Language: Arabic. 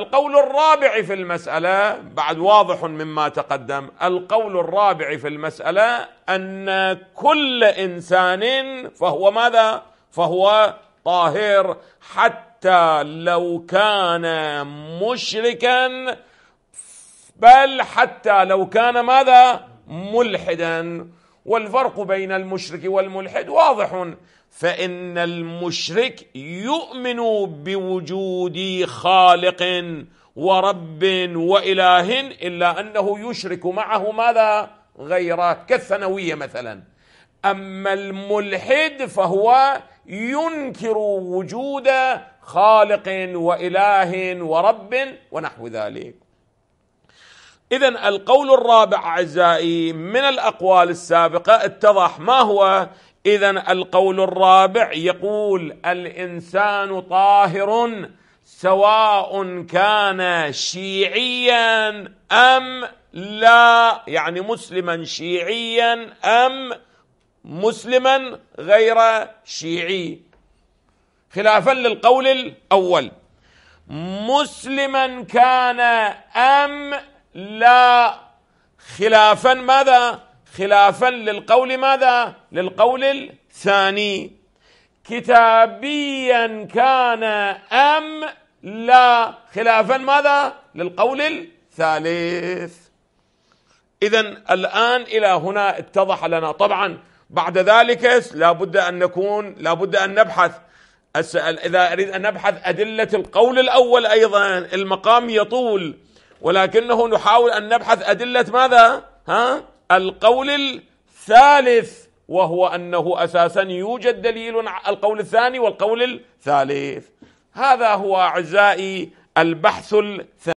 القول الرابع في المسألة بعد واضح مما تقدم القول الرابع في المسألة أن كل إنسان فهو ماذا؟ فهو طاهر حتى لو كان مشركا بل حتى لو كان ماذا؟ ملحدا والفرق بين المشرك والملحد واضح فإن المشرك يؤمن بوجود خالق ورب وإله إلا أنه يشرك معه ماذا غيره كالثانوية مثلا أما الملحد فهو ينكر وجود خالق وإله ورب ونحو ذلك إذا القول الرابع أعزائي من الأقوال السابقة اتضح ما هو إذا القول الرابع يقول الإنسان طاهر سواء كان شيعيا أم لا يعني مسلما شيعيا أم مسلما غير شيعي خلافا للقول الأول مسلما كان أم لا خلافا ماذا خلافا للقول ماذا للقول الثاني كتابيا كان أم لا خلافا ماذا للقول الثالث إذا الآن إلى هنا اتضح لنا طبعا بعد ذلك لابد أن نكون لابد أن نبحث إذا أريد أن نبحث أدلة القول الأول أيضا المقام يطول ولكنه نحاول أن نبحث أدلة ماذا ها القول الثالث وهو أنه أساسا يوجد دليل القول الثاني والقول الثالث هذا هو أعزائي البحث الثاني